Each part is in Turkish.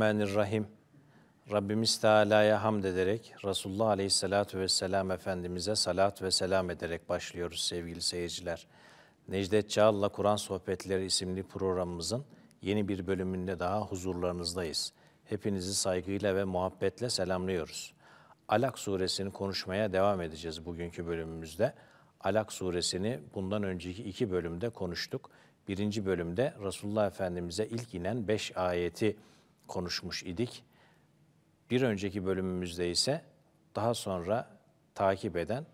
Bismillahirrahmanirrahim. Rabbimiz Teala'ya hamd ederek Resulullah Aleyhisselatü Vesselam Efendimiz'e salat ve selam ederek başlıyoruz sevgili seyirciler. Necdet Çağıl'la Kur'an Sohbetleri isimli programımızın yeni bir bölümünde daha huzurlarınızdayız. Hepinizi saygıyla ve muhabbetle selamlıyoruz. Alak suresini konuşmaya devam edeceğiz bugünkü bölümümüzde. Alak suresini bundan önceki iki bölümde konuştuk. Birinci bölümde Resulullah Efendimiz'e ilk inen beş ayeti konuşmuş idik. Bir önceki bölümümüzde ise daha sonra takip eden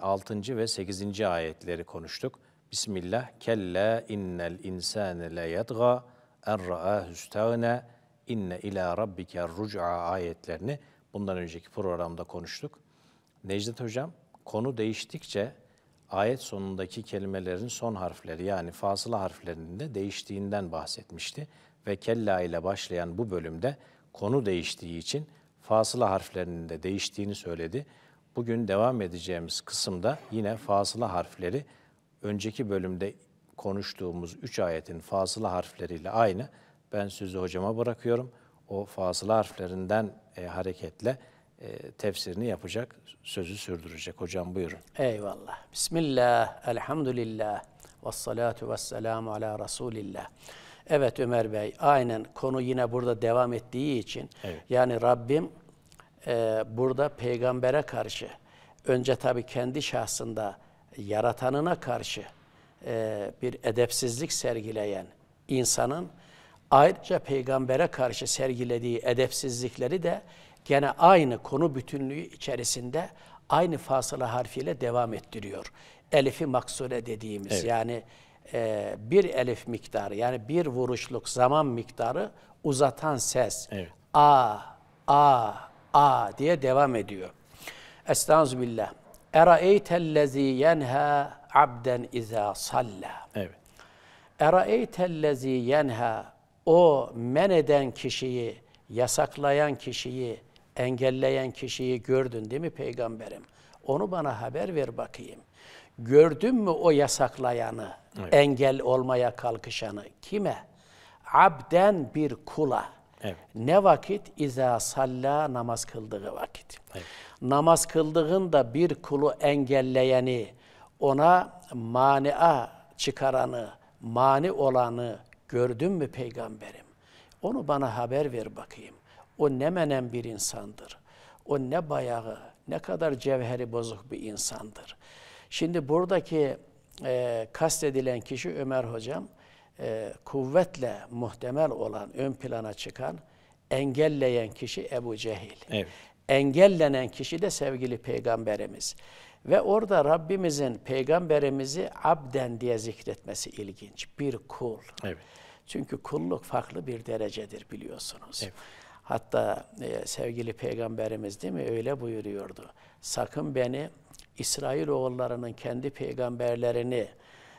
6. E, ve 8. ayetleri konuştuk. Bismillah. Kella innel insane le yedga en ra'ahü stegne inne ila rabbike ruc'a ayetlerini bundan önceki programda konuştuk. Necdet Hocam konu değiştikçe ayet sonundaki kelimelerin son harfleri yani fasıla harflerinin de değiştiğinden bahsetmişti ve kella ile başlayan bu bölümde konu değiştiği için fasıla harflerinin de değiştiğini söyledi. Bugün devam edeceğimiz kısımda yine fasıla harfleri önceki bölümde konuştuğumuz üç ayetin fasıla harfleriyle aynı. Ben sözü hocama bırakıyorum. O fasıla harflerinden e, hareketle e, tefsirini yapacak, sözü sürdürecek. Hocam buyurun. Eyvallah. Bismillah, elhamdülillah, ve salatu ve selamu ala Resulillah. Evet Ömer Bey, aynen konu yine burada devam ettiği için evet. yani Rabbim e, burada peygambere karşı önce tabii kendi şahsında yaratanına karşı e, bir edepsizlik sergileyen insanın ayrıca peygambere karşı sergilediği edepsizlikleri de gene aynı konu bütünlüğü içerisinde aynı fasıla harfiyle devam ettiriyor. Elifi maksure dediğimiz evet. yani e, bir elif miktarı yani bir vuruşluk zaman miktarı uzatan ses. Evet. A, a, a diye devam ediyor. Estağfirullah. Eraeytellezî yenha abden izâ sallâ. Evet. Eraeytellezî yenha o men eden kişiyi, yasaklayan kişiyi, engelleyen kişiyi gördün değil mi peygamberim? Onu bana haber ver bakayım. Gördün mü o yasaklayanı, evet. engel olmaya kalkışanı? Kime? Abden bir kula. Evet. Ne vakit? İza salla namaz kıldığı vakit. Evet. Namaz kıldığında bir kulu engelleyeni, ona mania çıkaranı, mani olanı gördün mü peygamberim? Onu bana haber ver bakayım. O ne menen bir insandır. O ne bayağı, ne kadar cevheri bozuk bir insandır. Şimdi buradaki e, kastedilen kişi Ömer Hocam, e, kuvvetle muhtemel olan, ön plana çıkan, engelleyen kişi Ebu Cehil. Evet. Engellenen kişi de sevgili Peygamberimiz. Ve orada Rabbimizin Peygamberimizi abden diye zikretmesi ilginç. Bir kul. Evet. Çünkü kulluk farklı bir derecedir biliyorsunuz. Evet. Hatta e, sevgili peygamberimiz değil mi öyle buyuruyordu. Sakın beni İsrail oğullarının kendi peygamberlerini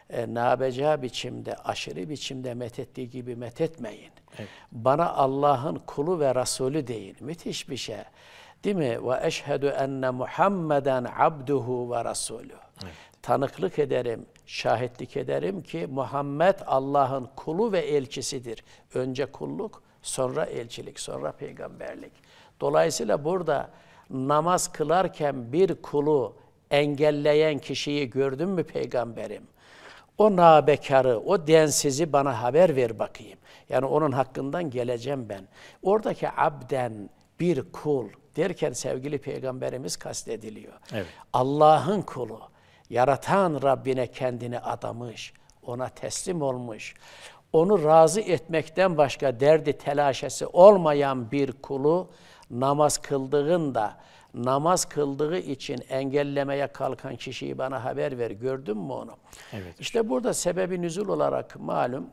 e, nabeca biçimde, aşırı biçimde methettiği gibi methetmeyin. Evet. Bana Allah'ın kulu ve Resulü deyin. Müthiş bir şey. Değil mi? Ve eşhedü enne Muhammeden abduhu ve Resulü. Tanıklık ederim, şahitlik ederim ki Muhammed Allah'ın kulu ve elçisidir. Önce kulluk, sonra elçilik, sonra peygamberlik. Dolayısıyla burada namaz kılarken bir kulu engelleyen kişiyi gördün mü peygamberim? O nabekarı, o densizi bana haber ver bakayım. Yani onun hakkından geleceğim ben. Oradaki abden bir kul derken sevgili peygamberimiz kastediliyor. Evet. Allah'ın kulu, yaratan Rabbine kendini adamış, ona teslim olmuş onu razı etmekten başka derdi telaşesi olmayan bir kulu namaz kıldığında namaz kıldığı için engellemeye kalkan kişiyi bana haber ver. Gördün mü onu? Evet. İşte burada sebebi nüzul olarak malum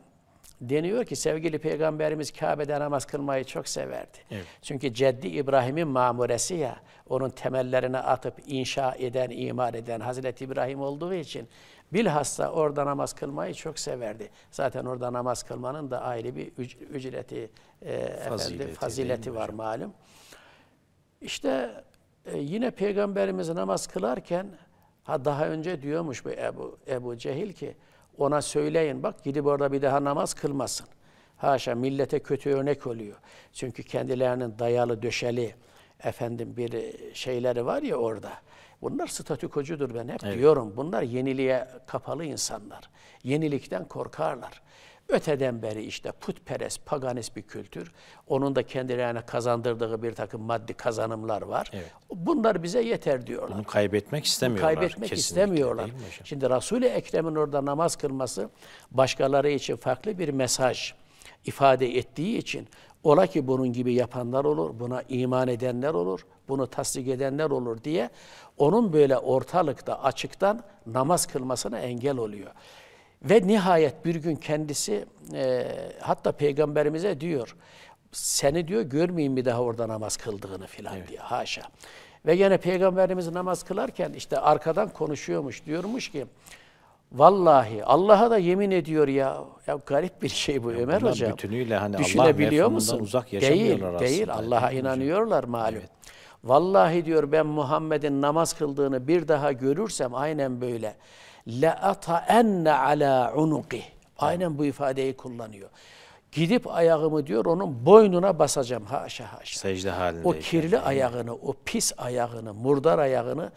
deniyor ki sevgili peygamberimiz Kabe'de namaz kılmayı çok severdi. Evet. Çünkü Ceddi İbrahim'in mamuresi ya onun temellerini atıp inşa eden, imar eden Hazreti İbrahim olduğu için bilhassa orada namaz kılmayı çok severdi. Zaten orada namaz kılmanın da ayrı bir ücreti, e, fazileti, efendim, fazileti var hocam? malum. İşte e, yine peygamberimiz namaz kılarken ha daha önce diyormuş bu Ebu, Ebu Cehil ki ona söyleyin bak gidip orada bir daha namaz kılmasın. Haşa millete kötü örnek oluyor. Çünkü kendilerinin dayalı döşeli efendim bir şeyleri var ya orada. Bunlar statükocudur ben hep evet. diyorum. Bunlar yeniliğe kapalı insanlar. Yenilikten korkarlar. Öteden beri işte putperest, paganist bir kültür. Onun da kendilerine kazandırdığı bir takım maddi kazanımlar var. Evet. Bunlar bize yeter diyorlar. Bunu kaybetmek istemiyorlar. Bunu kaybetmek Kesinlikle, istemiyorlar. Şimdi Resul-i Ekrem'in orada namaz kılması başkaları için farklı bir mesaj ifade ettiği için ola ki bunun gibi yapanlar olur, buna iman edenler olur, bunu tasdik edenler olur diye onun böyle ortalıkta açıktan namaz kılmasına engel oluyor. Ve nihayet bir gün kendisi e, hatta peygamberimize diyor seni diyor görmeyeyim mi daha orada namaz kıldığını filan evet. diyor haşa. Ve yine peygamberimiz namaz kılarken işte arkadan konuşuyormuş diyormuş ki Vallahi Allah'a da yemin ediyor ya. Ya garip bir şey bu ya Ömer hocam. Bütünüyle hani Düşünebiliyor Allah musun? uzak yaşamıyorlar değil, Değil Allah'a inanıyorlar malum. Evet. Vallahi diyor ben Muhammed'in namaz kıldığını bir daha görürsem aynen böyle la ata'enne ala unuqih. Aynen bu ifadeyi kullanıyor. Gidip ayağımı diyor onun boynuna basacağım haşa haşa. Secde halinde. O kirli yani. ayağını, o pis ayağını, murdar ayağını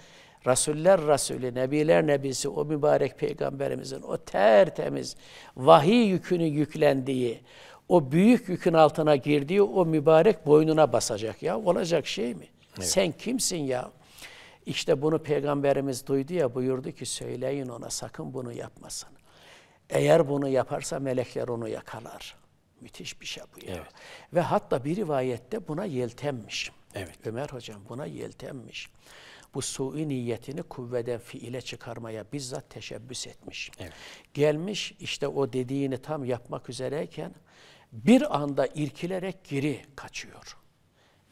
Resuller Resulü, Nebiler Nebisi, o mübarek peygamberimizin o tertemiz vahiy yükünü yüklendiği, o büyük yükün altına girdiği o mübarek boynuna basacak ya. Olacak şey mi? Evet. Sen kimsin ya? İşte bunu peygamberimiz duydu ya buyurdu ki söyleyin ona sakın bunu yapmasın. Eğer bunu yaparsa melekler onu yakalar. Müthiş bir şey bu ya. Evet. Ve hatta bir rivayette buna yeltenmiş. Evet. Ömer hocam buna yeltenmiş. Bu sui niyetini kuvveden fiile çıkarmaya bizzat teşebbüs etmiş. Evet. Gelmiş işte o dediğini tam yapmak üzereyken bir anda irkilerek geri kaçıyor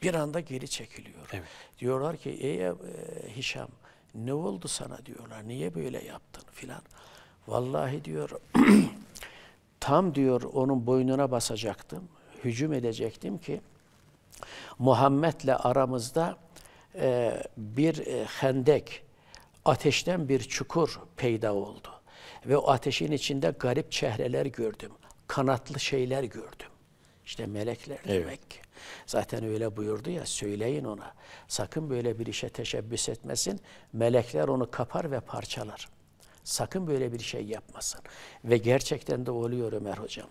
bir anda geri çekiliyor. Evet. Diyorlar ki ey e, Hişam ne oldu sana diyorlar. Niye böyle yaptın filan. Vallahi diyor tam diyor onun boynuna basacaktım. Hücum edecektim ki Muhammed'le aramızda e, bir e, hendek, ateşten bir çukur peyda oldu. Ve o ateşin içinde garip çehreler gördüm. Kanatlı şeyler gördüm. İşte melekler evet. demek ki. Zaten öyle buyurdu ya söyleyin ona. Sakın böyle bir işe teşebbüs etmesin. Melekler onu kapar ve parçalar. Sakın böyle bir şey yapmasın. Ve gerçekten de oluyor Ömer Hocam.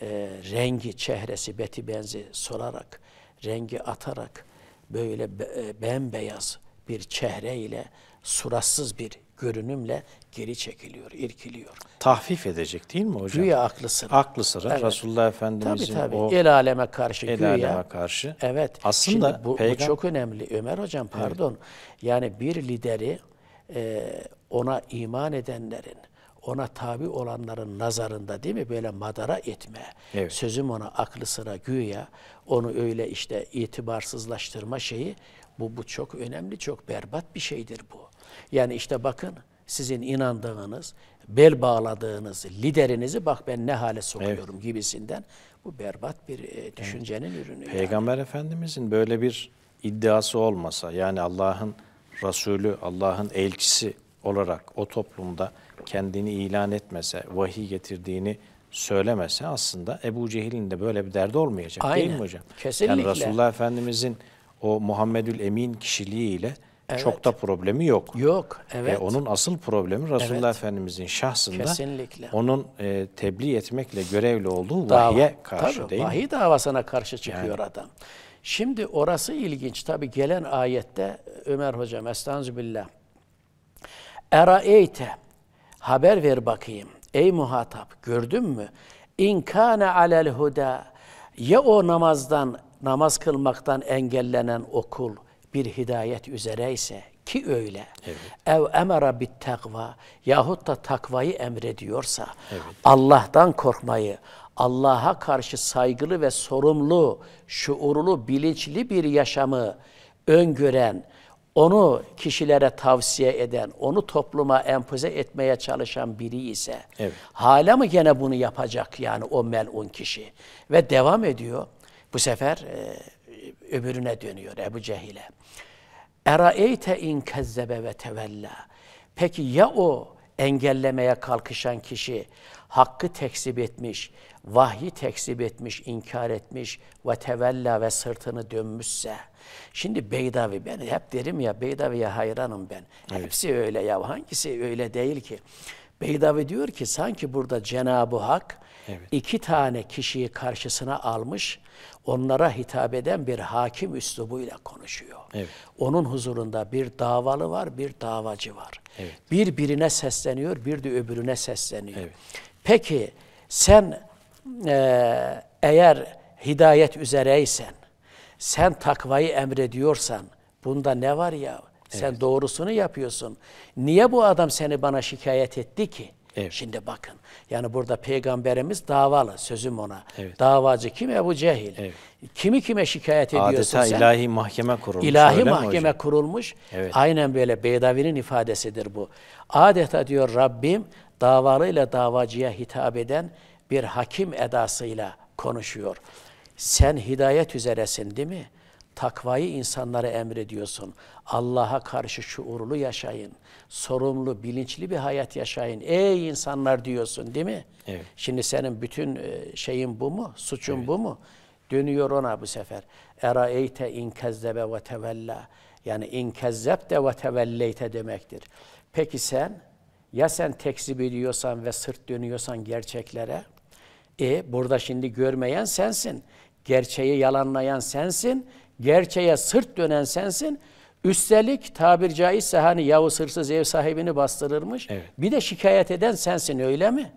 E, rengi, çehresi, beti benzi solarak, rengi atarak böyle e, bembeyaz bir çehre ile suratsız bir görünümle geri çekiliyor, irkiliyor. Tahfif edecek değil mi hocam? Güya aklı sıra. Aklı sıra evet. Resulullah Efendimizin tabii, tabii. o... El aleme karşı el güya. aleme karşı. Evet. Aslında Şimdi bu, peygamber... bu çok önemli. Ömer hocam pardon. Evet. Yani bir lideri e, ona iman edenlerin, ona tabi olanların nazarında değil mi böyle madara etme. Evet. Sözüm ona aklı sıra güya onu öyle işte itibarsızlaştırma şeyi bu bu çok önemli, çok berbat bir şeydir bu. Yani işte bakın sizin inandığınız, bel bağladığınız liderinizi bak ben ne hale sokuyorum evet. gibisinden bu berbat bir e, düşüncenin evet. ürünü. Peygamber yani. Efendimizin böyle bir iddiası olmasa yani Allah'ın Resulü, Allah'ın elçisi olarak o toplumda kendini ilan etmese, vahiy getirdiğini söylemese aslında Ebu Cehil'in de böyle bir derdi olmayacak Aynen. değil mi hocam? Kesinlikle. Yani Resulullah Efendimizin o Muhammedül Emin kişiliğiyle Evet. Çok da problemi yok. Yok, e, evet. E, onun asıl problemi Resulullah evet. Efendimizin şahsında Kesinlikle. onun e, tebliğ etmekle görevli olduğu Dava. vahiye karşı Tabii, değil vahiy mi? davasına karşı çıkıyor yani. adam. Şimdi orası ilginç. Tabi gelen ayette e, Ömer Hocam Estağfirullah. Eraeyte haber ver bakayım. Ey muhatap gördün mü? İnkâne alel huda ya o namazdan namaz kılmaktan engellenen okul bir hidayet üzere ise ki öyle. Ev emara bit takva yahut da takvayı emrediyorsa evet. Allah'tan korkmayı, Allah'a karşı saygılı ve sorumlu, şuurlu, bilinçli bir yaşamı öngören, onu kişilere tavsiye eden, onu topluma empoze etmeye çalışan biri ise evet. hala mı gene bunu yapacak yani o melun kişi? Ve devam ediyor. Bu sefer e, öbürüne dönüyor Ebu Cehil'e. Eraeyte in kezzebe ve tevella. Peki ya o engellemeye kalkışan kişi hakkı tekzip etmiş, vahyi tekzip etmiş, inkar etmiş ve tevella ve sırtını dönmüşse. Şimdi Beydavi ben hep derim ya Beydavi'ye hayranım ben. Evet. Hepsi öyle ya hangisi öyle değil ki. Beydavi diyor ki sanki burada Cenab-ı Hak evet. iki tane kişiyi karşısına almış, onlara hitap eden bir hakim üslubuyla konuşuyor. Evet. Onun huzurunda bir davalı var, bir davacı var. Evet. Bir birine sesleniyor, bir de öbürüne sesleniyor. Evet. Peki sen e, eğer hidayet üzereysen, sen takvayı emrediyorsan bunda ne var ya? Sen evet. doğrusunu yapıyorsun. Niye bu adam seni bana şikayet etti ki? Evet. Şimdi bakın. Yani burada peygamberimiz davalı sözüm ona. Evet. Davacı kim? Ebu Cehil. Evet. Kimi kime şikayet Adeta ediyorsun sen? Adeta ilahi mahkeme kurulmuş. İlahi mahkeme kurulmuş. Evet. Aynen böyle Beydavi'nin ifadesidir bu. Adeta diyor Rabbim davalı davacıya hitap eden bir hakim edasıyla konuşuyor. Sen hidayet üzeresin değil mi? Takvayı insanlara emrediyorsun. Allah'a karşı şuurlu yaşayın. Sorumlu, bilinçli bir hayat yaşayın. Ey insanlar diyorsun değil mi? Evet. Şimdi senin bütün e, şeyin bu mu? Suçun evet. bu mu? Dönüyor ona bu sefer. Eraeyte in kezzebe ve tevella. Yani in kezzep ve tevelleyte demektir. Peki sen ya sen tekzip ediyorsan ve sırt dönüyorsan gerçeklere e burada şimdi görmeyen sensin. Gerçeği yalanlayan sensin. Gerçeğe sırt dönen sensin. Üstelik tabir caizse hani Yavuz sırsız ev sahibini bastırırmış. Evet. Bir de şikayet eden sensin öyle mi?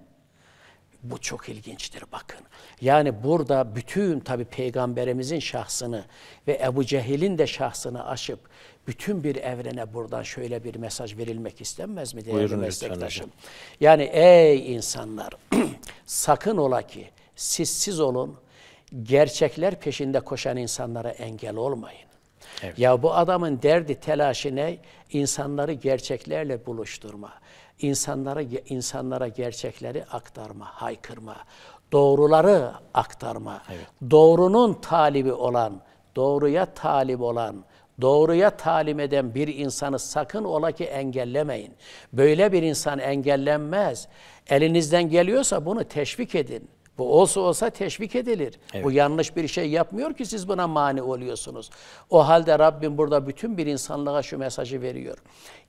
Bu çok ilginçtir bakın. Yani burada bütün tabi peygamberimizin şahsını ve Ebu Cehil'in de şahsını aşıp bütün bir evrene buradan şöyle bir mesaj verilmek istenmez mi değerli Buyurun meslektaşım? Yani ey insanlar sakın ola ki siz olun gerçekler peşinde koşan insanlara engel olmayın. Evet. Ya bu adamın derdi telaşı ne? İnsanları gerçeklerle buluşturma. İnsanlara, insanlara gerçekleri aktarma, haykırma. Doğruları aktarma. Evet. Doğrunun talibi olan, doğruya talip olan, doğruya talim eden bir insanı sakın ola ki engellemeyin. Böyle bir insan engellenmez. Elinizden geliyorsa bunu teşvik edin. Bu olsa olsa teşvik edilir. Evet. Bu yanlış bir şey yapmıyor ki siz buna mani oluyorsunuz. O halde Rabbim burada bütün bir insanlığa şu mesajı veriyor.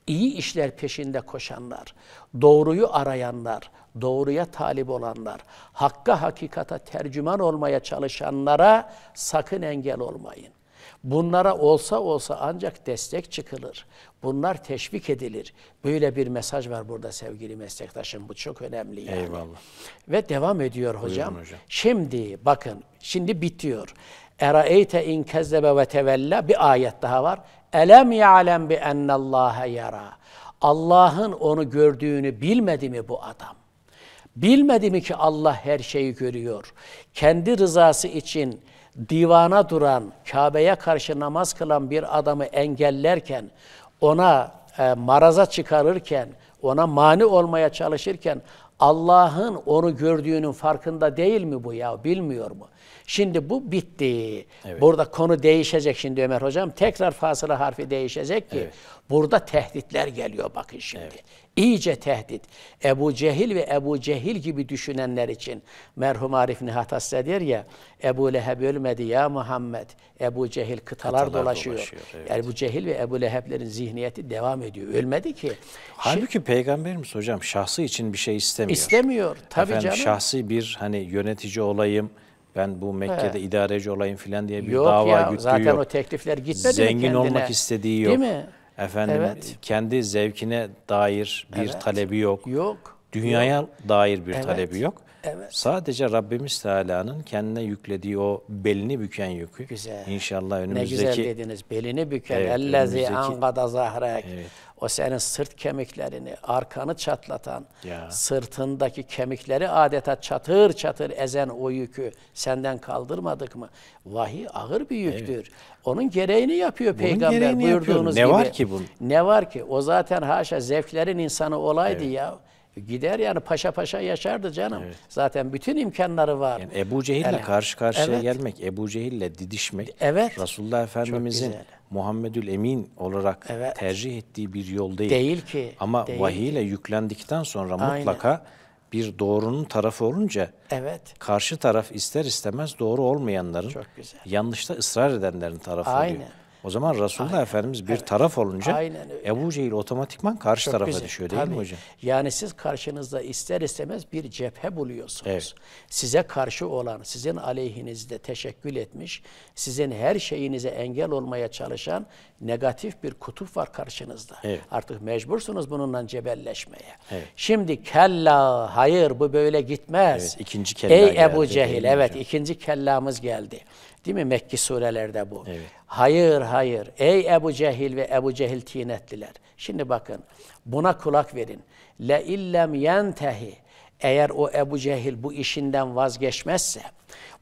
İyi işler peşinde koşanlar, doğruyu arayanlar, doğruya talip olanlar, hakka hakikata tercüman olmaya çalışanlara sakın engel olmayın. Bunlara olsa olsa ancak destek çıkılır. Bunlar teşvik edilir. Böyle bir mesaj var burada sevgili meslektaşım. Bu çok önemli yani. Eyvallah. Ve devam ediyor hocam. hocam. Şimdi bakın şimdi bitiyor. Eraeyte in kezzebe ve tevella bir ayet daha var. Elem ya'lem bi ennallâhe yara. Allah'ın onu gördüğünü bilmedi mi bu adam? Bilmedi mi ki Allah her şeyi görüyor? Kendi rızası için divana duran, Kabe'ye karşı namaz kılan bir adamı engellerken ona e, maraza çıkarırken, ona mani olmaya çalışırken Allah'ın onu gördüğünün farkında değil mi bu ya? Bilmiyor mu? Şimdi bu bitti. Evet. Burada konu değişecek şimdi Ömer Hocam. Tekrar fasıla harfi değişecek ki evet. burada tehditler geliyor bakın şimdi. Evet. İyice tehdit. Ebu Cehil ve Ebu Cehil gibi düşünenler için merhum Arif Nihat Asya der ya Ebu Leheb ölmedi ya Muhammed. Ebu Cehil kıtalar, kıtalar dolaşıyor. dolaşıyor evet. Ebu Cehil ve Ebu Leheb'lerin zihniyeti devam ediyor. Ölmedi ki. Halbuki Şi peygamberimiz hocam şahsı için bir şey istemiyor. İstemiyor tabii Efendim, canım. Şahsi bir hani yönetici olayım ben bu Mekke'de He. idareci olayım filan diye bir yok dava ya, güttüğü zaten yok. Zaten o teklifler gitmedi Zengin kendine. olmak istediği yok. Değil mi? Efendim evet. kendi zevkine dair bir evet. talebi yok. Yok. Dünyaya yok. dair bir evet. talebi yok. Evet. Sadece Rabbimiz Teala'nın kendine yüklediği o belini büken yükü. Güzel. İnşallah önümüzdeki... Ne güzel dediniz. Belini büken. Evet, Ellezi önümüzdeki... ankada zahrak. Evet. O senin sırt kemiklerini, arkanı çatlatan, ya. sırtındaki kemikleri adeta çatır çatır ezen o yükü senden kaldırmadık mı? Vahiy ağır bir yüktür. Evet. Onun gereğini yapıyor bunun peygamber gereğini buyurduğunuz yapıyorum. ne gibi. Ne var ki bunun? Ne var ki? O zaten haşa zevklerin insanı olaydı evet. ya. Gider yani paşa paşa yaşardı canım. Evet. Zaten bütün imkanları var. Yani Ebu Cehil'le evet. karşı karşıya evet. gelmek, Ebu Cehil'le didişmek evet. Resulullah Efendimizin Muhammedül Emin olarak evet. tercih ettiği bir yol değil. Değil ki. Ama değil vahiyle ki. yüklendikten sonra Aynen. mutlaka bir doğrunun tarafı olunca evet. karşı taraf ister istemez doğru olmayanların yanlışta ısrar edenlerin tarafı Aynen. oluyor. O zaman Resulullah Aynen. Efendimiz bir evet. taraf olunca Aynen öyle. Ebu Cehil otomatikman karşı Çok tarafa güzel. düşüyor değil Tabii. mi hocam? Yani siz karşınızda ister istemez bir cephe buluyorsunuz. Evet. Size karşı olan, sizin aleyhinizde teşekkül etmiş, sizin her şeyinize engel olmaya çalışan negatif bir kutup var karşınızda. Evet. Artık mecbursunuz bununla cebelleşmeye. Evet. Şimdi kella hayır bu böyle gitmez. Evet, ikinci kella Ey geldi, Ebu Cehil evet ikinci kellamız geldi. Değil mi Mekki surelerde bu? Evet. Hayır hayır ey Ebu Cehil ve Ebu Cehil tinetliler. Şimdi bakın buna kulak verin. Le illem yentehi eğer o Ebu Cehil bu işinden vazgeçmezse,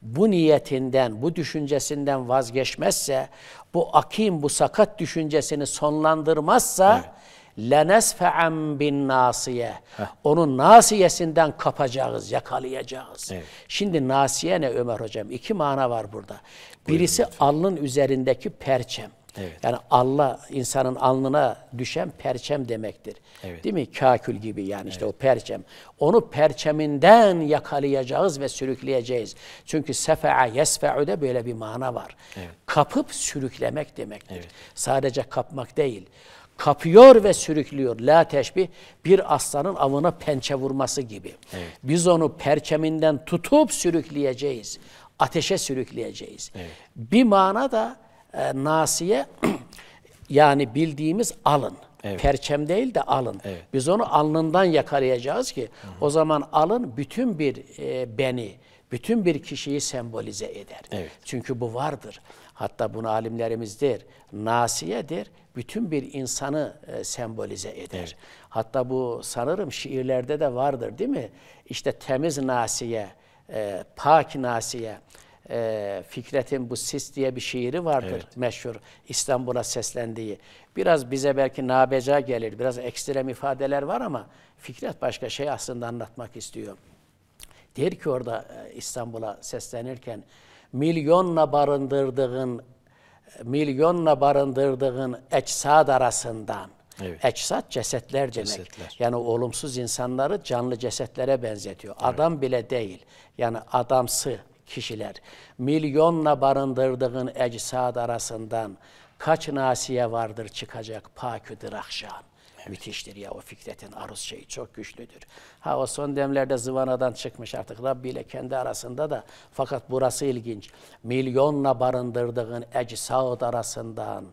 bu niyetinden, bu düşüncesinden vazgeçmezse, bu akim, bu sakat düşüncesini sonlandırmazsa evet. لَنَسْفَعَمْ bin nasiye. Onun nasiyesinden kapacağız, yakalayacağız. Evet. Şimdi nasiye ne Ömer Hocam? İki mana var burada. Birisi Buyurun. alnın üzerindeki perçem. Evet. Yani Allah insanın alnına düşen perçem demektir. Evet. Değil mi? Kakül gibi yani işte evet. o perçem. Onu perçeminden yakalayacağız ve sürükleyeceğiz. Çünkü sefa'a yesfe'u'da böyle bir mana var. Evet. Kapıp sürüklemek demektir. Evet. Sadece kapmak değil kapıyor ve sürüklüyor. La teşbih bir aslanın avına pençe vurması gibi. Evet. Biz onu perçeminden tutup sürükleyeceğiz. Ateşe sürükleyeceğiz. Evet. Bir manada e, nasiye yani bildiğimiz alın. Evet. Perçem değil de alın. Evet. Biz onu alnından yakalayacağız ki Hı -hı. o zaman alın bütün bir e, beni, bütün bir kişiyi sembolize eder. Evet. Çünkü bu vardır. Hatta bunu alimlerimizdir, nasiyedir. Bütün bir insanı e, sembolize eder. Evet. Hatta bu sanırım şiirlerde de vardır değil mi? İşte temiz nasiye, e, pak nasiye. E, Fikret'in bu Sis diye bir şiiri vardır evet. meşhur İstanbul'a seslendiği. Biraz bize belki nabeca gelir, biraz ekstrem ifadeler var ama Fikret başka şey aslında anlatmak istiyor. Der ki orada e, İstanbul'a seslenirken milyonla barındırdığın milyonla barındırdığın eçsad arasından Evet. Eçsat cesetler demek. Cesetler. Yani olumsuz insanları canlı cesetlere benzetiyor. Evet. Adam bile değil. Yani adamsı kişiler. Milyonla barındırdığın eçsad arasından kaç nasiye vardır çıkacak paküdür akşam. Müthiştir ya o Fikret'in aruz şeyi çok güçlüdür. Ha o son demlerde zıvanadan çıkmış artık Rabbi ile kendi arasında da fakat burası ilginç. Milyonla barındırdığın ecsaud arasından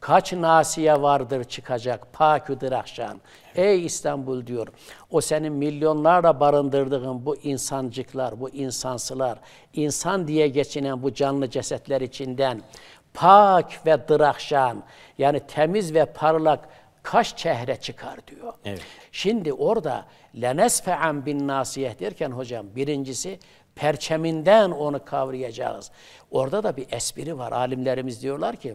kaç nasiye vardır çıkacak paküdür akşam. Ey İstanbul diyor o senin milyonlarla barındırdığın bu insancıklar, bu insansılar, insan diye geçinen bu canlı cesetler içinden pak ve drakşan yani temiz ve parlak kaş çehre çıkar diyor. Evet. Şimdi orada lenesfe'an bin nasiyeh derken hocam birincisi perçeminden onu kavrayacağız. Orada da bir espri var. Alimlerimiz diyorlar ki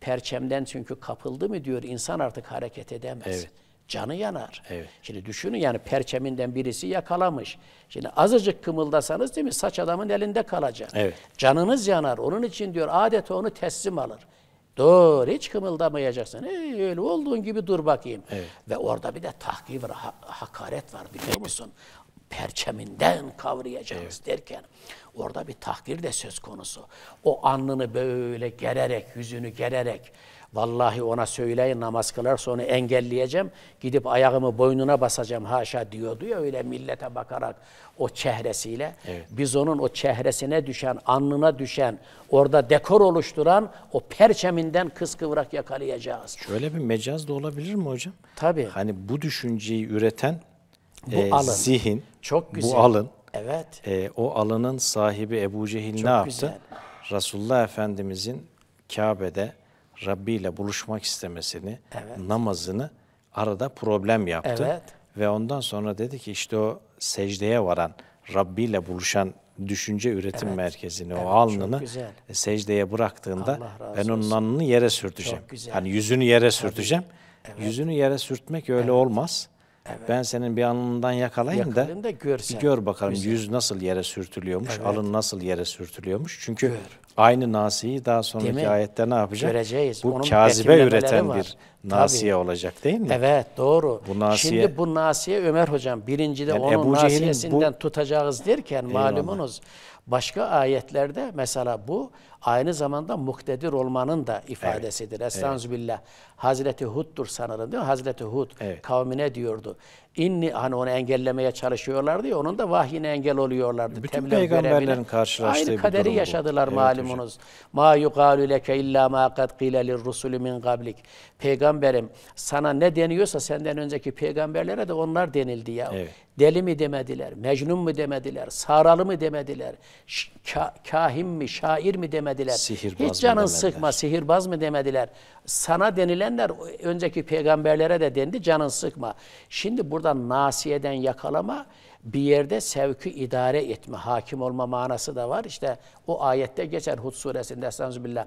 perçemden çünkü kapıldı mı diyor insan artık hareket edemez. Evet. Canı yanar. Evet. Şimdi düşünün yani perçeminden birisi yakalamış. Şimdi azıcık kımıldasanız değil mi saç adamın elinde kalacak. Evet. Canınız yanar. Onun için diyor adeta onu teslim alır. Dur hiç kımıldamayacaksın. Hey, öyle olduğun gibi dur bakayım. Evet. Ve orada bir de tahkir ve hakaret var biliyor musun? Perçeminden kavrayacağız evet. derken orada bir tahkir de söz konusu. O alnını böyle gererek, yüzünü gererek Vallahi ona söyleyin namaz kılarsa onu engelleyeceğim. Gidip ayağımı boynuna basacağım haşa diyordu ya öyle millete bakarak o çehresiyle. Evet. Biz onun o çehresine düşen, alnına düşen, orada dekor oluşturan o perçeminden kıskıvrak yakalayacağız. Şöyle bir mecaz da olabilir mi hocam? Tabii. Hani bu düşünceyi üreten bu e, alın. zihin, Çok güzel. bu alın. Evet. E, o alının sahibi Ebu Cehil Çok ne yaptı? Güzel. Resulullah Efendimizin Kabe'de Rabbi ile buluşmak istemesini, evet. namazını arada problem yaptı. Evet. Ve ondan sonra dedi ki işte o secdeye varan, Rabbi ile buluşan düşünce üretim evet. merkezini, evet, o alnını secdeye bıraktığında ben onun olsun. alnını yere sürteceğim. Hani yüzünü yere sürteceğim. Evet. Yüzünü yere sürtmek öyle evet. olmaz. Evet. Ben senin bir alnından yakalayayım, da, da bir gör bakalım güzel. yüz nasıl yere sürtülüyormuş, evet. alın nasıl yere sürtülüyormuş. Çünkü gör. Aynı nasiyi daha sonraki ayette ne yapacak? Göreceğiz. Bu Onun kazibe üreten var. bir nasiye Tabii. olacak değil mi? Evet doğru. Bu nasiye, Şimdi bu nasiye Ömer hocam birincide yani onun nasiyesinden bu, tutacağız derken malumunuz başka ayetlerde mesela bu aynı zamanda muktedir olmanın da ifadesidir. Evet. Estağfirullah. Evet. Hazreti Hud'dur sanırım değil mi? Hazreti Hud evet. kavmine diyordu. İnni hani onu engellemeye çalışıyorlardı ya onun da vahyine engel oluyorlardı. Bütün Temlen peygamberlerin görevine. karşılaştığı Aynı kaderi bir yaşadılar bu. malumunuz. Ma yuqalu leke illa ma kad qile lirrusuli min qablik. Peygamberim sana ne deniyorsa senden önceki peygamberlere de onlar denildi ya. Evet. Deli mi demediler, mecnun mu demediler, saralı mı demediler, ka kahin mi, şair mi demediler. Sihirbaz Hiç canın demediler. sıkma, sihirbaz mı demediler. Sana denilen edilenler önceki peygamberlere de dendi canın sıkma. Şimdi burada nasiyeden yakalama bir yerde sevki idare etme, hakim olma manası da var. İşte o ayette geçer Hud suresinde estağfirullah.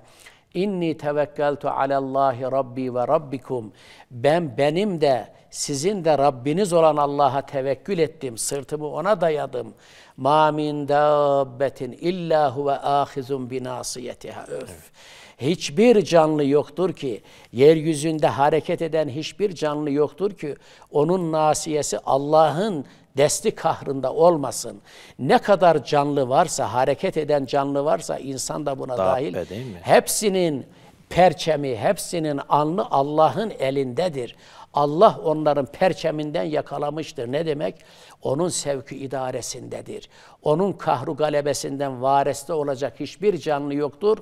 İnni tevekkeltu alallahi rabbi ve rabbikum. Ben benim de sizin de Rabbiniz olan Allah'a tevekkül ettim. Sırtımı ona dayadım. Ma min dabbetin illa huve ahizun binasiyetiha. Öf. Evet. Hiçbir canlı yoktur ki, yeryüzünde hareket eden hiçbir canlı yoktur ki, onun nasiyesi Allah'ın desti kahrında olmasın. Ne kadar canlı varsa, hareket eden canlı varsa insan da buna Dabbe, dahil. Hepsinin perçemi, hepsinin anlı Allah'ın elindedir. Allah onların perçeminden yakalamıştır. Ne demek? Onun sevki idaresindedir. Onun kahru galebesinden vareste olacak hiçbir canlı yoktur.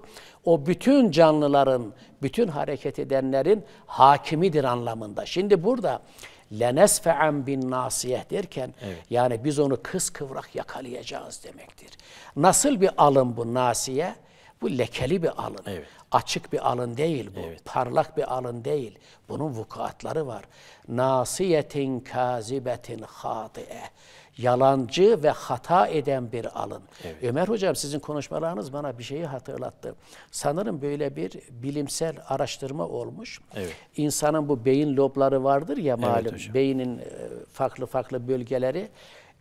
O bütün canlıların, bütün hareket edenlerin hakimidir anlamında. Şimdi burada lenesfe'en bin nasiyeh derken evet. yani biz onu kız kıvrak yakalayacağız demektir. Nasıl bir alım bu nasiye? Bu lekeli bir alım. Evet. Açık bir alın değil bu. Evet. Parlak bir alın değil. Bunun vukuatları var. Nasiyetin kazibetin hati'e. Yalancı ve hata eden bir alın. Evet. Ömer Hocam sizin konuşmalarınız bana bir şeyi hatırlattı. Sanırım böyle bir bilimsel araştırma olmuş. Evet. İnsanın bu beyin lobları vardır ya malum. Evet beynin e, farklı farklı bölgeleri.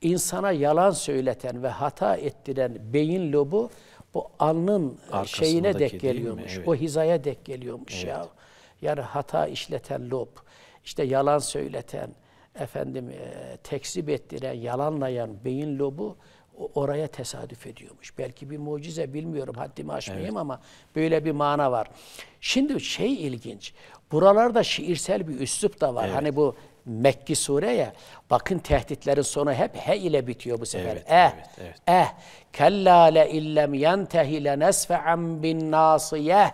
İnsana yalan söyleten ve hata ettiren beyin lobu bu alnın şeyine dek geliyormuş. Evet. O hizaya dek geliyormuş evet. ya. Yani hata işleten lob, işte yalan söyleten, efendim e, tekzip ettiren, yalanlayan beyin lobu oraya tesadüf ediyormuş. Belki bir mucize bilmiyorum haddimi aşmayayım evet. ama böyle bir mana var. Şimdi şey ilginç. Buralarda şiirsel bir üslup da var. Hani evet. Hani bu Mekki sureye bakın tehditlerin sonu hep he ile bitiyor bu sefer. Evet, eh, evet, evet. eh, kella le illem yentehi le nesfe'en bin nasiyeh,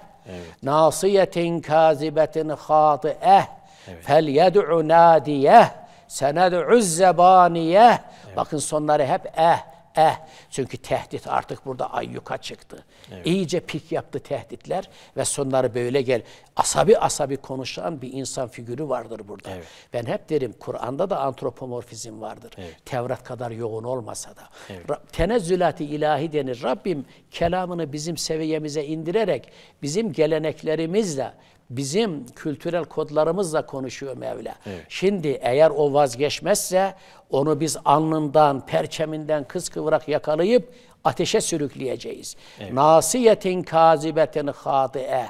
nasiyetin kazibetin hati'eh, evet. fel yed'u nadiyeh, sened'u zebaniye. Evet. Bakın sonları hep eh eh. Çünkü tehdit artık burada ay ayyuka çıktı. Evet. İyice pik yaptı tehditler ve sonları böyle gel. Asabi asabi konuşan bir insan figürü vardır burada. Evet. Ben hep derim Kur'an'da da antropomorfizm vardır. Evet. Tevrat kadar yoğun olmasa da. Evet. Tenezzülat-ı ilahi denir. Rabbim kelamını bizim seviyemize indirerek bizim geleneklerimizle bizim kültürel kodlarımızla konuşuyor Mevla. Evet. Şimdi eğer o vazgeçmezse onu biz alnından, perçeminden kıskıvrak yakalayıp ateşe sürükleyeceğiz. Evet. Nasiyetin kazibetin hatie.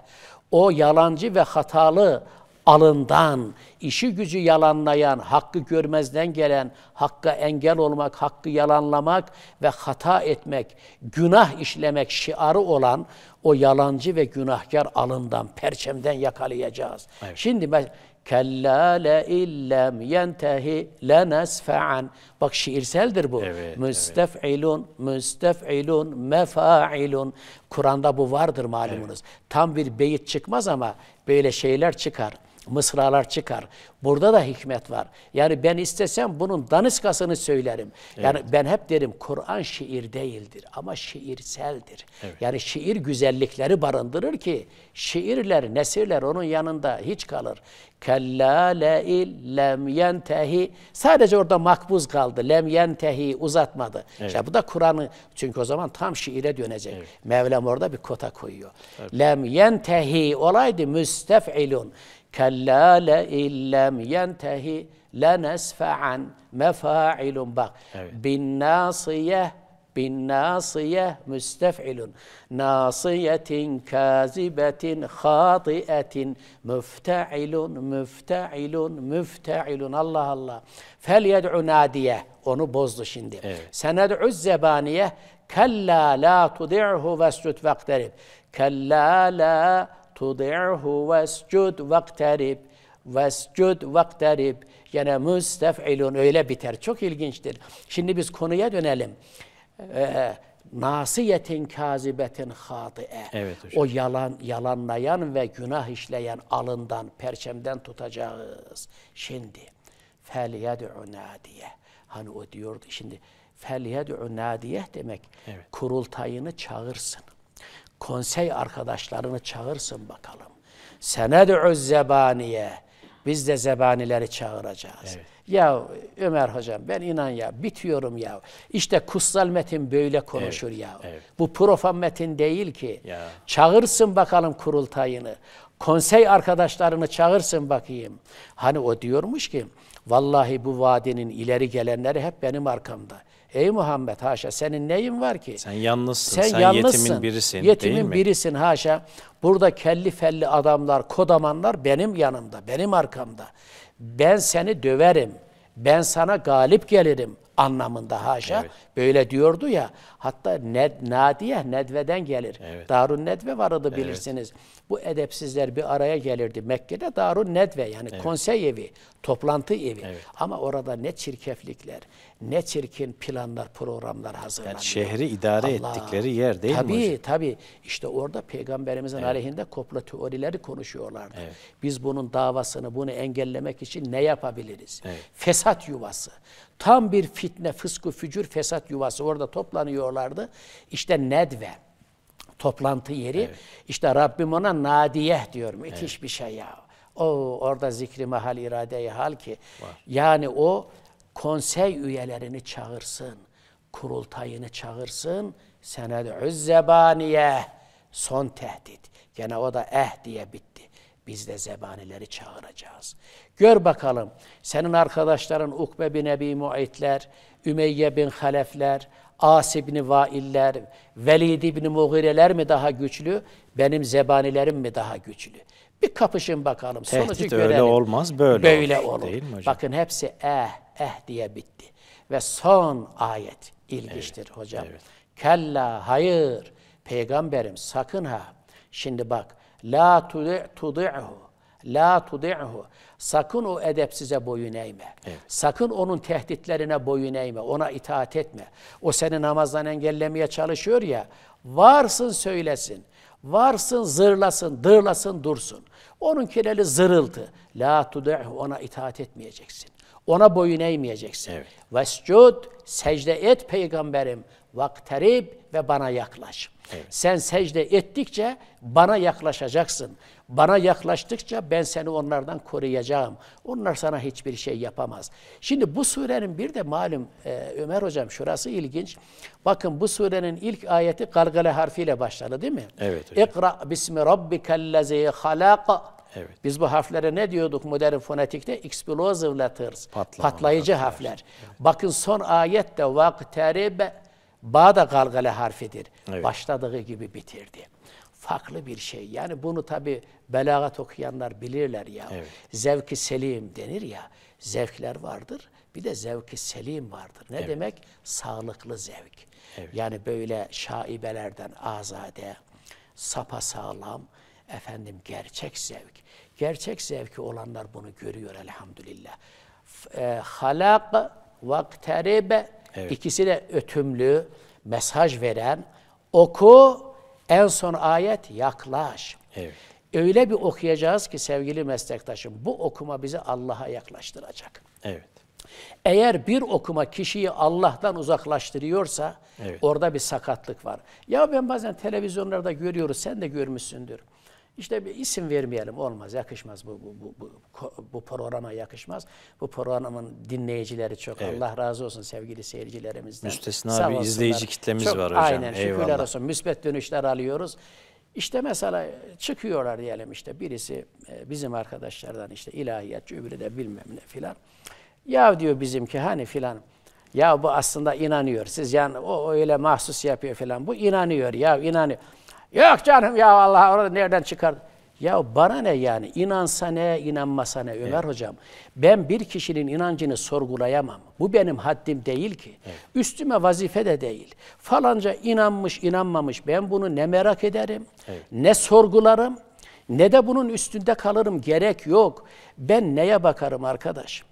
O yalancı ve hatalı alından, işi gücü yalanlayan, hakkı görmezden gelen, hakka engel olmak, hakkı yalanlamak ve hata etmek, günah işlemek şiarı olan o yalancı ve günahkar alından, perçemden yakalayacağız. Evet. Şimdi ben Kella le illem yentehi le Bak şiirseldir bu. Evet, müstef'ilun, evet. müstef'ilun, mefa'ilun. Kur'an'da bu vardır malumunuz. Evet. Tam bir beyit çıkmaz ama böyle şeyler çıkar mısralar çıkar. Burada da hikmet var. Yani ben istesem bunun danışkasını söylerim. Yani evet. ben hep derim Kur'an şiir değildir ama şiirseldir. Evet. Yani şiir güzellikleri barındırır ki şiirler, nesirler onun yanında hiç kalır. Kella leil lem yentehi sadece orada makbuz kaldı. Lem yentehi uzatmadı. Evet. İşte bu da Kur'an'ı çünkü o zaman tam şiire dönecek. Evet. Mevlam orada bir kota koyuyor. Evet. Lem yentehi olaydı müstefilun. كلا لئن لم ينتهي لنسفعا مفاعل باق أيوة. بالناصية بالناصية مستفعل ناصية كاذبة خاطئة مفتعل مفتعل مفتعل الله الله فليدعو نادية onu bozdu şimdi. Evet. Sened'u كلا لا la واسجد ve كلا لا tudi'hu vescud vakterib vescud vakterib yine müstef'ilun öyle biter. Çok ilginçtir. Şimdi biz konuya dönelim. Ee, nasiyetin kazibetin hatıe. Evet hocam. O yalan yalanlayan ve günah işleyen alından, perçemden tutacağız. Şimdi feliyed'u nadiye. Hani o diyordu şimdi feliyed'u nadiye demek evet. kurultayını çağırsın konsey arkadaşlarını çağırsın bakalım. Sened'ü zebaniye. Biz de zebanileri çağıracağız. Evet. Ya Ömer hocam ben inan ya bitiyorum ya. İşte kutsal metin böyle konuşur evet, ya. Evet. Bu profan metin değil ki. Ya. Çağırsın bakalım kurultayını. Konsey arkadaşlarını çağırsın bakayım. Hani o diyormuş ki vallahi bu vadinin ileri gelenleri hep benim arkamda. Ey Muhammed haşa senin neyin var ki? Sen yalnızsın. Sen, sen yalnızsın. yetimin birisin. Yetimin değil mi? birisin haşa. Burada kelli felli adamlar, kodamanlar benim yanımda, benim arkamda. Ben seni döverim. Ben sana galip gelirim anlamında haşa. Evet. Böyle diyordu ya. Hatta ned, Nadiye Nedve'den gelir. Evet. Darun Nedve vardı evet. bilirsiniz bu edepsizler bir araya gelirdi Mekke'de Darun Nedve yani evet. konsey evi, toplantı evi. Evet. Ama orada ne çirkeflikler, ne çirkin planlar, programlar hazırlanıyor. Yani şehri idare Allah. ettikleri yer değil tabii, mi hocam? Tabii tabii. İşte orada peygamberimizin evet. aleyhinde komplo teorileri konuşuyorlardı. Evet. Biz bunun davasını, bunu engellemek için ne yapabiliriz? Evet. Fesat yuvası. Tam bir fitne, fıskı, fücür, fesat yuvası orada toplanıyorlardı. İşte Nedve toplantı yeri. Evet. İşte Rabbim ona nadiyeh diyor. Müthiş evet. bir şey ya. O orada zikri mahal iradeyi hal ki. Var. Yani o konsey üyelerini çağırsın. Kurultayını çağırsın. Sened üzzebaniye. Son tehdit. Gene o da eh diye bitti. Biz de zebanileri çağıracağız. Gör bakalım senin arkadaşların Ukbe bin Ebi Muaytler, Ümeyye bin Halefler, As Vailler, Velid ibn Mughireler mi daha güçlü, benim zebanilerim mi daha güçlü? Bir kapışın bakalım. Tehdit Sonucu öyle görelim. olmaz, böyle, böyle olur. olur. Değil mi hocam? Bakın hepsi eh, eh diye bitti. Ve son ayet ilginçtir evet, hocam. Evet. Kella, hayır. Peygamberim sakın ha. Şimdi bak. La tudi' tudi'hu. La tudi'hu. Sakın o edepsize boyun eğme. Evet. Sakın onun tehditlerine boyun eğme. Ona itaat etme. O seni namazdan engellemeye çalışıyor ya. Varsın söylesin. Varsın zırlasın, dırlasın, dursun. Onun kireli zırıldı. La tudehu ona itaat etmeyeceksin. Ona boyun eğmeyeceksin. Evet. Vescud, secde et peygamberim. Vakterib ve bana yaklaş. Evet. Sen secde ettikçe bana yaklaşacaksın. Bana yaklaştıkça ben seni onlardan koruyacağım. Onlar sana hiçbir şey yapamaz. Şimdi bu surenin bir de malum e, Ömer hocam şurası ilginç. Bakın bu surenin ilk ayeti galgale harfiyle başladı değil mi? Evet hocam. İkra bismi rabbikellezi halaka Evet. Biz bu harflere ne diyorduk modern fonetikte? Explosive letters. Patlama, patlayıcı harfler. harfler. Evet. Bakın son ayette vakteribe ba da galgale harfidir. Evet. Başladığı gibi bitirdi. Farklı bir şey. Yani bunu tabi belagat okuyanlar bilirler ya. Evet. Zevki selim denir ya. Zevkler vardır. Bir de zevki selim vardır. Ne evet. demek? Sağlıklı zevk. Evet. Yani böyle şaibelerden azade, sapa sağlam efendim gerçek zevk. Gerçek zevki olanlar bunu görüyor elhamdülillah. E, halak vakterebe evet. ikisi de ötümlü, mesaj veren. Oku, en son ayet yaklaş. Evet. Öyle bir okuyacağız ki sevgili meslektaşım bu okuma bizi Allah'a yaklaştıracak. Evet. Eğer bir okuma kişiyi Allah'tan uzaklaştırıyorsa evet. orada bir sakatlık var. Ya ben bazen televizyonlarda görüyoruz sen de görmüşsündür. İşte bir isim vermeyelim olmaz, yakışmaz bu bu, bu, bu, bu programa yakışmaz. Bu programın dinleyicileri çok evet. Allah razı olsun sevgili seyircilerimizden. Müstesna Sağ bir olsunlar. izleyici kitlemiz çok, var hocam. Aynen şükürler Eyvallah. olsun müsbet dönüşler alıyoruz. İşte mesela e, çıkıyorlar diyelim işte birisi e, bizim arkadaşlardan işte ilahiyatçı öbürü de bilmem ne filan. Ya diyor bizimki hani filan. Ya bu aslında inanıyor. Siz yani o öyle mahsus yapıyor filan. Bu inanıyor ya inanıyor. Yok canım ya Allah orada nereden çıkar? Ya bana ne yani? İnansa ne, inanmasa ne Ömer evet. hocam? Ben bir kişinin inancını sorgulayamam. Bu benim haddim değil ki. Evet. Üstüme vazife de değil. Falanca inanmış, inanmamış. Ben bunu ne merak ederim, evet. ne sorgularım, ne de bunun üstünde kalırım. Gerek yok. Ben neye bakarım arkadaş?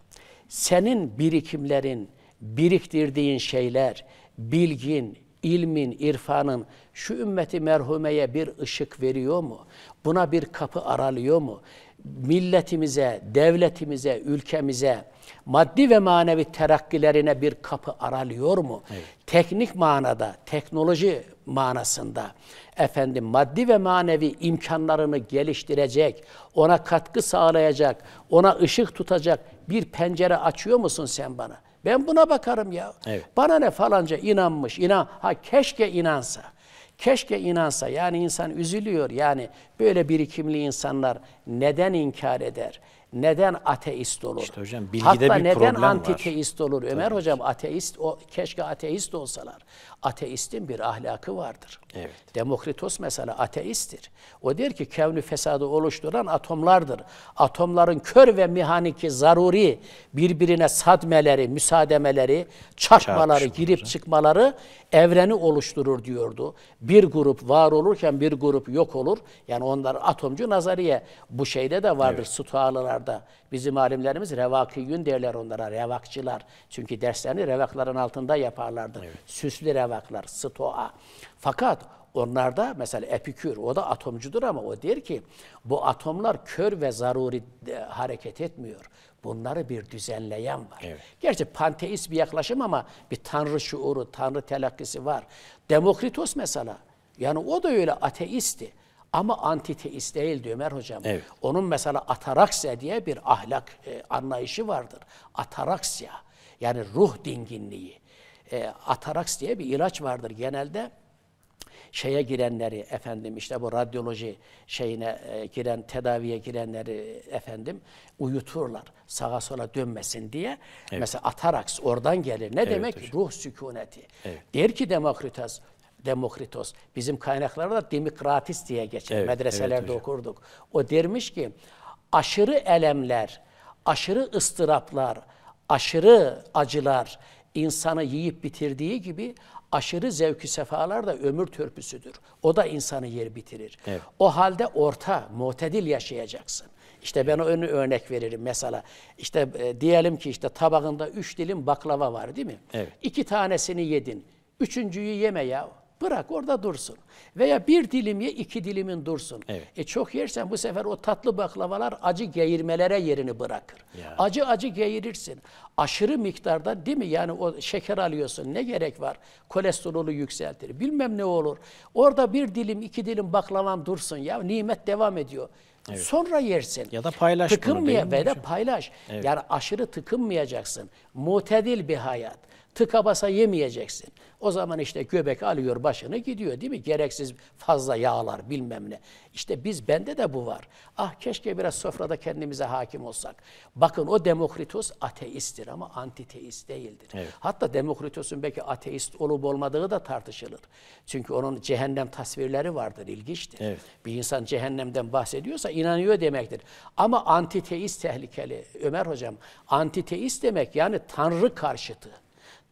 Senin birikimlerin, biriktirdiğin şeyler, bilgin, ilmin, irfanın şu ümmeti merhumeye bir ışık veriyor mu? Buna bir kapı aralıyor mu? Milletimize, devletimize, ülkemize maddi ve manevi terakkilerine bir kapı aralıyor mu? Evet. Teknik manada, teknoloji manasında efendim maddi ve manevi imkanlarını geliştirecek, ona katkı sağlayacak, ona ışık tutacak bir pencere açıyor musun sen bana? Ben buna bakarım ya. Evet. Bana ne falanca inanmış, inan ha keşke inansa. Keşke inansa yani insan üzülüyor yani böyle birikimli insanlar neden inkar eder? Neden ateist olur? İşte hocam bilgide Hatta bir neden antiteist var. olur? Ömer Tabii. hocam ateist o keşke ateist olsalar. Ateistin bir ahlakı vardır. Evet. Demokritos mesela ateisttir. O der ki kevni fesadı oluşturan atomlardır. Atomların kör ve mihaniki zaruri birbirine sadmeleri, müsaademeleri, çarpmaları, Çarpışmaları. girip çıkmaları evreni oluşturur diyordu. Bir grup var olurken bir grup yok olur. Yani onlar atomcu nazariye. Bu şeyde de vardır evet. sutualılarda. Bizim alimlerimiz revakiyün derler onlara, revakçılar. Çünkü derslerini revakların altında yaparlardı. Evet. Süslü revaklar, stoa. Fakat onlarda mesela Epikür o da atomcudur ama o der ki bu atomlar kör ve zaruri e, hareket etmiyor bunları bir düzenleyen var. Evet. Gerçi panteist bir yaklaşım ama bir tanrı şuuru, tanrı telakkisi var. Demokritos mesela yani o da öyle ateisti ama antiteist değildi Ömer Hocam. Evet. Onun mesela ataraksya diye bir ahlak e, anlayışı vardır. Ataraksya yani ruh dinginliği. E, ataraks diye bir ilaç vardır genelde şeye girenleri efendim işte bu radyoloji şeyine e, giren, tedaviye girenleri efendim uyuturlar. Sağa sola dönmesin diye. Evet. Mesela ataraks oradan gelir. Ne evet, demek? Hocam. Ruh sükuneti. Evet. Der ki Demokritos, Demokritos. Bizim kaynaklarda Demokratis diye geçer. Evet, Medreselerde evet okurduk. O dermiş ki aşırı elemler, aşırı ıstıraplar, aşırı acılar insanı yiyip bitirdiği gibi aşırı zevki sefalar da ömür törpüsüdür. O da insanı yer bitirir. Evet. O halde orta, mutedil yaşayacaksın. İşte ben onu örnek veririm mesela. İşte e, diyelim ki işte tabağında üç dilim baklava var değil mi? Evet. İki tanesini yedin. Üçüncüyü yeme ya. Bırak orada dursun. Veya bir dilim ye iki dilimin dursun. Evet. E çok yersen bu sefer o tatlı baklavalar acı geğirmelere yerini bırakır. Ya. Acı acı geğirirsin. Aşırı miktarda değil mi? Yani o şeker alıyorsun ne gerek var? Kolesterolü yükseltir. Bilmem ne olur. Orada bir dilim iki dilim baklavan dursun ya nimet devam ediyor. Evet. Sonra yersin. Ya da paylaş Tıkınmaya bunu. Ve de paylaş. Evet. Yani aşırı tıkınmayacaksın. Mutedil bir hayat. Tıka basa yemeyeceksin. O zaman işte göbek alıyor başını gidiyor değil mi? Gereksiz fazla yağlar bilmem ne. İşte biz bende de bu var. Ah keşke biraz sofrada kendimize hakim olsak. Bakın o Demokritos ateisttir ama antiteist değildir. Evet. Hatta Demokritos'un belki ateist olup olmadığı da tartışılır. Çünkü onun cehennem tasvirleri vardır ilginçtir. Evet. Bir insan cehennemden bahsediyorsa inanıyor demektir. Ama antiteist tehlikeli Ömer hocam. Antiteist demek yani tanrı karşıtı.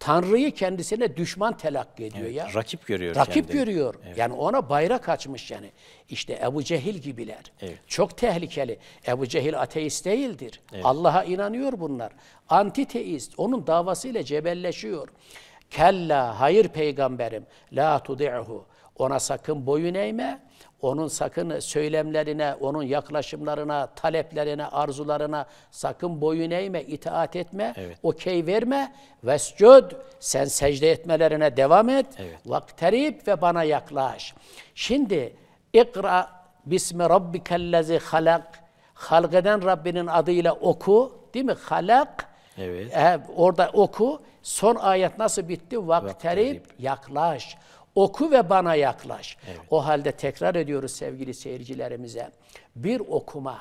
Tanrı'yı kendisine düşman telakki ediyor evet, ya. Rakip görüyor Rakip kendini. görüyor. Evet. Yani ona bayrak açmış yani. İşte Ebu Cehil gibiler. Evet. Çok tehlikeli. Ebu Cehil ateist değildir. Evet. Allah'a inanıyor bunlar. Antiteist. Onun davasıyla cebelleşiyor. Kella hayır peygamberim la tudi'hu. Ona sakın boyun eğme onun sakın söylemlerine, onun yaklaşımlarına, taleplerine, arzularına sakın boyun eğme, itaat etme, evet. okey verme. Vescud, sen secde etmelerine devam et. Evet. Vakterib ve bana yaklaş. Şimdi ikra bismi rabbikellezi halak. Halgeden Rabbinin adıyla oku. Değil mi? Halak. Evet. E, orada oku. Son ayet nasıl bitti? Vakterib, yaklaş. Oku ve bana yaklaş. Evet. O halde tekrar ediyoruz sevgili seyircilerimize. Bir okuma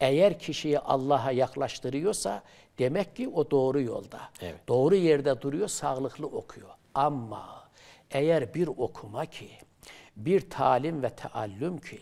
eğer kişiyi Allah'a yaklaştırıyorsa demek ki o doğru yolda. Evet. Doğru yerde duruyor, sağlıklı okuyor. Ama eğer bir okuma ki, bir talim ve teallüm ki,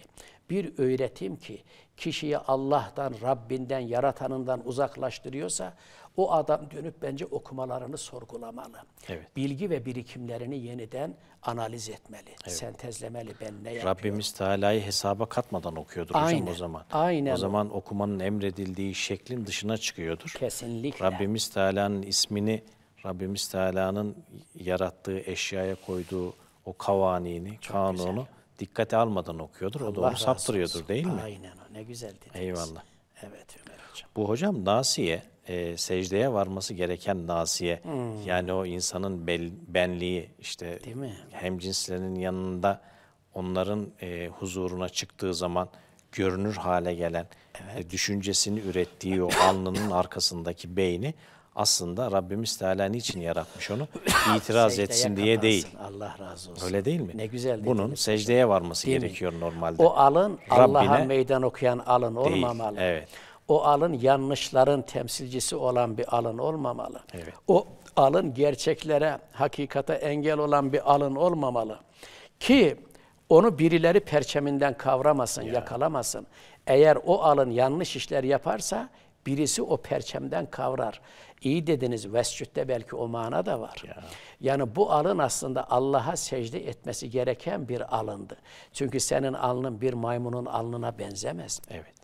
bir öğretim ki kişiyi Allah'tan, Rabbinden, yaratanından uzaklaştırıyorsa o adam dönüp bence okumalarını sorgulamalı. Evet. Bilgi ve birikimlerini yeniden analiz etmeli, evet. sentezlemeli ben ne Rabbimiz yapıyorum. Rabbimiz Teala'yı hesaba katmadan okuyordur aynen, hocam o zaman. Aynen. O zaman okumanın emredildiği şeklin dışına çıkıyordur. Kesinlikle. Rabbimiz Teala'nın ismini, Rabbimiz Teala'nın yarattığı eşyaya koyduğu o kavaniğini, kanunu dikkate almadan okuyordur. Allah o da onu saptırıyordur olsun. değil mi? Aynen o ne güzel dediniz. Eyvallah. Evet Ömer Hocam. Bu hocam nasiye e, secdeye varması gereken nasiye. Hmm. Yani o insanın bel, benliği işte Değil mi? hem cinslerinin yanında onların e, huzuruna çıktığı zaman görünür hale gelen e, evet. e, düşüncesini ürettiği o alnının arkasındaki beyni aslında Rabbimiz Teala için yaratmış onu? itiraz Secdeye etsin diye değil. Allah razı olsun. Öyle değil mi? Ne güzel Bunun secdeye varması değil gerekiyor mi? normalde. O alın Allah'a meydan okuyan alın olmamalı. Evet o alın yanlışların temsilcisi olan bir alın olmamalı. Evet. O alın gerçeklere, hakikate engel olan bir alın olmamalı. Ki onu birileri perçeminden kavramasın, ya. yakalamasın. Eğer o alın yanlış işler yaparsa birisi o perçemden kavrar. İyi dediniz vescütte belki o mana da var. Ya. Yani bu alın aslında Allah'a secde etmesi gereken bir alındı. Çünkü senin alnın bir maymunun alnına benzemez. Evet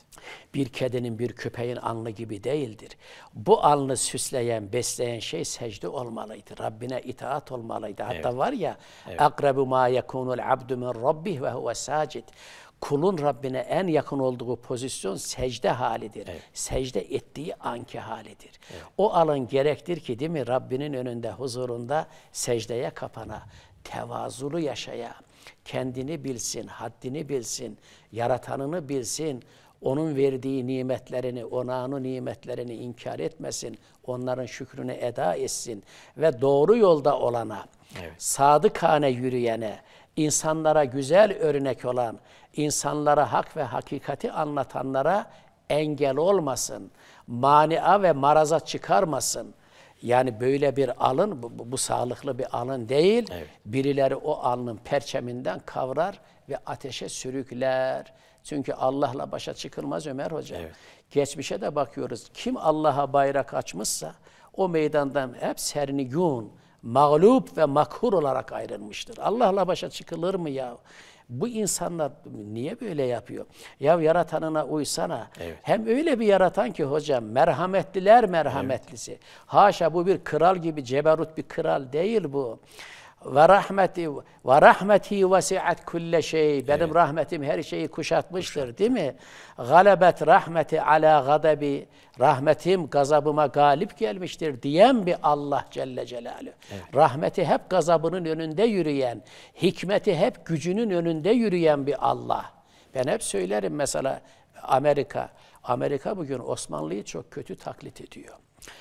bir kedinin, bir köpeğin alnı gibi değildir. Bu alnı süsleyen, besleyen şey secde olmalıydı. Rabbine itaat olmalıydı. Hatta evet. var ya, evet. akrabu ma yekunul abdu min rabbih ve huve sacid. Kulun Rabbine en yakın olduğu pozisyon secde halidir. Evet. Secde ettiği anki halidir. Evet. O alın gerektir ki değil mi Rabbinin önünde, huzurunda secdeye kapana, tevazulu yaşaya, kendini bilsin, haddini bilsin, yaratanını bilsin, onun verdiği nimetlerini, onanı nimetlerini inkar etmesin. Onların şükrünü eda etsin ve doğru yolda olana, evet. sadıkane yürüyene, insanlara güzel örnek olan, insanlara hak ve hakikati anlatanlara engel olmasın. Mania ve maraza çıkarmasın. Yani böyle bir alın, bu, bu, bu sağlıklı bir alın değil. Evet. Birileri o alının perçeminden kavrar ve ateşe sürükler. Çünkü Allah'la başa çıkılmaz Ömer Hoca. Evet. Geçmişe de bakıyoruz. Kim Allah'a bayrak açmışsa o meydandan hep serniyun, mağlup ve makhur olarak ayrılmıştır. Allah'la başa çıkılır mı ya? Bu insanlar niye böyle yapıyor? Ya yaratanına uysana. Evet. Hem öyle bir yaratan ki hocam merhametliler merhametlisi. Evet. Haşa bu bir kral gibi ceberut bir kral değil bu ve rahmeti ve rahmeti vesiat kulle şey. Benim evet. rahmetim her şeyi kuşatmıştır Kuşat. değil mi? Galebet rahmeti ala gadabi. Rahmetim gazabıma galip gelmiştir diyen bir Allah Celle Celaluhu. Evet. Rahmeti hep gazabının önünde yürüyen, hikmeti hep gücünün önünde yürüyen bir Allah. Ben hep söylerim mesela Amerika. Amerika bugün Osmanlı'yı çok kötü taklit ediyor.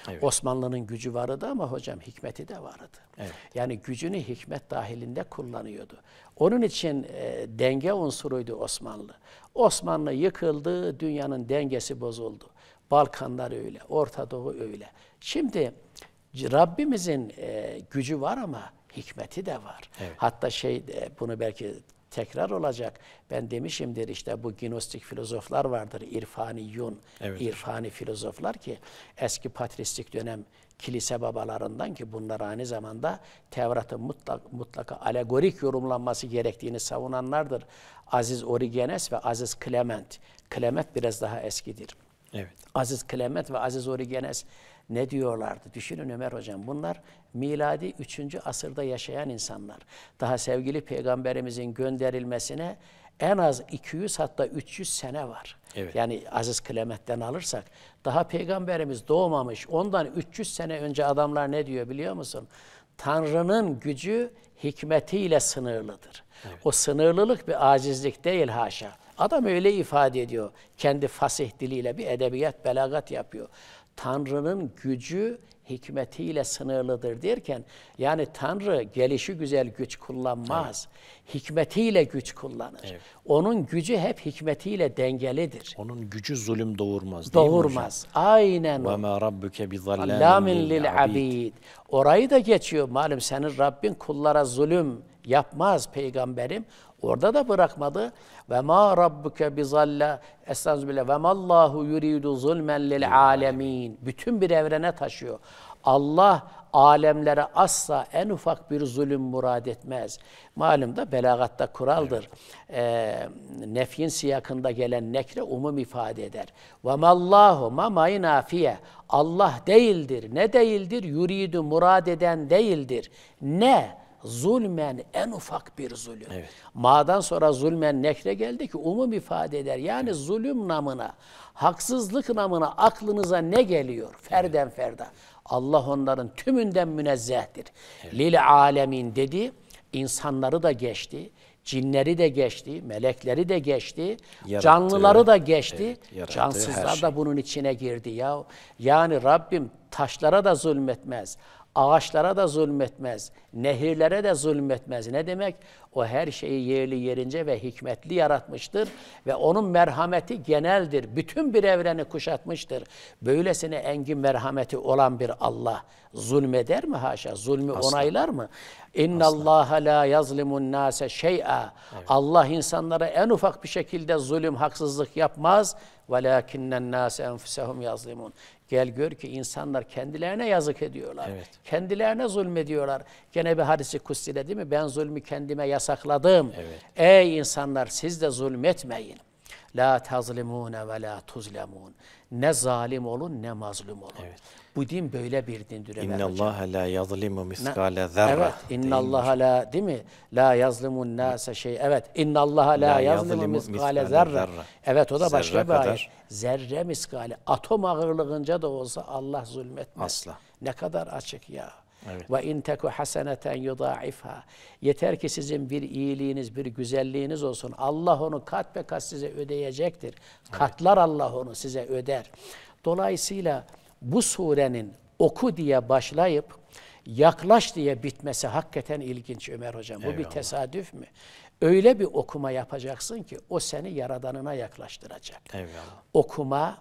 Evet. Osmanlı'nın gücü vardı ama hocam hikmeti de vardı. Evet. Yani gücünü hikmet dahilinde kullanıyordu. Onun için e, denge unsuruydu Osmanlı. Osmanlı yıkıldı, dünyanın dengesi bozuldu. Balkanlar öyle, Orta Doğu öyle. Şimdi Rabbimizin e, gücü var ama hikmeti de var. Evet. Hatta şey e, bunu belki tekrar olacak. Ben demişimdir işte bu gnostik filozoflar vardır. İrfani yun, evet. irfani filozoflar ki eski patristik dönem kilise babalarından ki bunlar aynı zamanda Tevrat'ın mutlak, mutlaka alegorik yorumlanması gerektiğini savunanlardır. Aziz Origenes ve Aziz Clement. Clement biraz daha eskidir. Evet. Aziz Clement ve Aziz Origenes ne diyorlardı? Düşünün Ömer Hocam bunlar miladi 3. asırda yaşayan insanlar. Daha sevgili peygamberimizin gönderilmesine en az 200 hatta 300 sene var. Evet. Yani Aziz Klemet'ten alırsak daha peygamberimiz doğmamış ondan 300 sene önce adamlar ne diyor biliyor musun? Tanrı'nın gücü hikmetiyle sınırlıdır. Evet. O sınırlılık bir acizlik değil haşa. Adam öyle ifade ediyor. Kendi fasih diliyle bir edebiyat, belagat yapıyor. Tanrı'nın gücü hikmetiyle sınırlıdır derken yani Tanrı gelişi güzel güç kullanmaz. Evet. Hikmetiyle güç kullanır. Evet. Onun gücü hep hikmetiyle dengelidir. Onun gücü zulüm doğurmaz. Doğurmaz. Aynen. Ve ma rabbuke bizallamin lil abid. Orayı da geçiyor malum senin Rabbin kullara zulüm yapmaz peygamberim. Orada da bırakmadı. Ve ma rabbuke bizalla bile. ve mallahu yuridu zulmen lil alemin. Bütün bir evrene taşıyor. Allah alemlere asla en ufak bir zulüm murad etmez. Malum da belagatta kuraldır. Evet. E, nefyin siyakında gelen nekre umum ifade eder. Ve mallahu mamayı nafiye. Allah değildir. Ne değildir? Yuridu murad eden değildir. Ne? zulmen en ufak bir zulüm. Evet. Ma'dan sonra zulmen nekre geldi ki umum ifade eder. Yani zulüm namına, haksızlık namına aklınıza ne geliyor? Ferden evet. ferda. Allah onların tümünden münezzehtir. Evet. Lil alemin dedi, insanları da geçti cinleri de geçti, melekleri de geçti, yarattı, canlıları da geçti, evet, cansızlar şey. da bunun içine girdi ya. Yani Rabbim taşlara da zulmetmez, Ağaçlara da zulmetmez, nehirlere de zulmetmez. Ne demek? O her şeyi yerli yerince ve hikmetli yaratmıştır ve onun merhameti geneldir. Bütün bir evreni kuşatmıştır. Böylesine engin merhameti olan bir Allah zulmeder mi haşa? Zulmü Asla. onaylar mı? İnna Allah la yazlimun nase şey'a. Allah insanlara en ufak bir şekilde zulüm, haksızlık yapmaz وَلَاكِنَّ النَّاسَ اَنْفُسَهُمْ يَظْلِمُونَ Gel gör ki insanlar kendilerine yazık ediyorlar. Evet. Kendilerine zulmediyorlar. Gene bir hadisi kutsile değil mi? Ben zulmü kendime yasakladım. Evet. Ey insanlar siz de zulmetmeyin. La tazlimune ve la tuzlemun. Ne zalim olun ne mazlum olun. Evet. Bu din böyle bir dindir. İnna Allah la yazlimu miskale zerre. Evet. İnna Allah la değil mi? La yazlimun nase şey. Evet. İnna Allah la yazlimu miskale zerre. Evet o da başka zerre bir kadar. ayet. Zerre miskale. Atom ağırlığınca da olsa Allah zulmetmez. Asla. Ne kadar açık ya. Ve in teku haseneten yudaifha. Yeter ki sizin bir iyiliğiniz, bir güzelliğiniz olsun. Allah onu kat be kat size ödeyecektir. Evet. Katlar Allah onu size öder. Dolayısıyla bu surenin oku diye başlayıp yaklaş diye bitmesi hakikaten ilginç Ömer Hocam. Eyvallah. Bu bir tesadüf mü? Öyle bir okuma yapacaksın ki o seni yaradanına yaklaştıracak. Eyvallah. Okuma,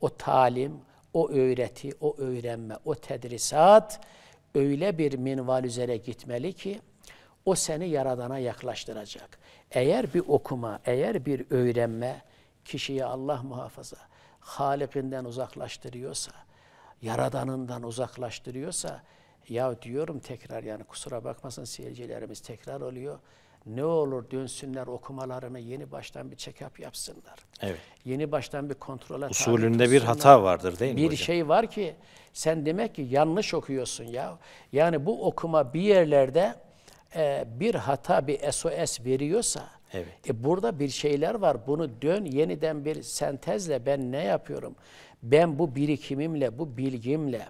o talim, o öğreti, o öğrenme, o tedrisat öyle bir minval üzere gitmeli ki o seni Yaradan'a yaklaştıracak. Eğer bir okuma, eğer bir öğrenme kişiyi Allah muhafaza Halik'inden uzaklaştırıyorsa, Yaradan'ından uzaklaştırıyorsa ya diyorum tekrar yani kusura bakmasın seyircilerimiz tekrar oluyor ne olur dönsünler okumalarını yeni baştan bir check-up yapsınlar. Evet. Yeni baştan bir kontrola Usulünde bir hata vardır değil mi Bir hocam? şey var ki sen demek ki yanlış okuyorsun ya. Yani bu okuma bir yerlerde e, bir hata bir SOS veriyorsa evet. e, burada bir şeyler var. Bunu dön yeniden bir sentezle ben ne yapıyorum? Ben bu birikimimle, bu bilgimle,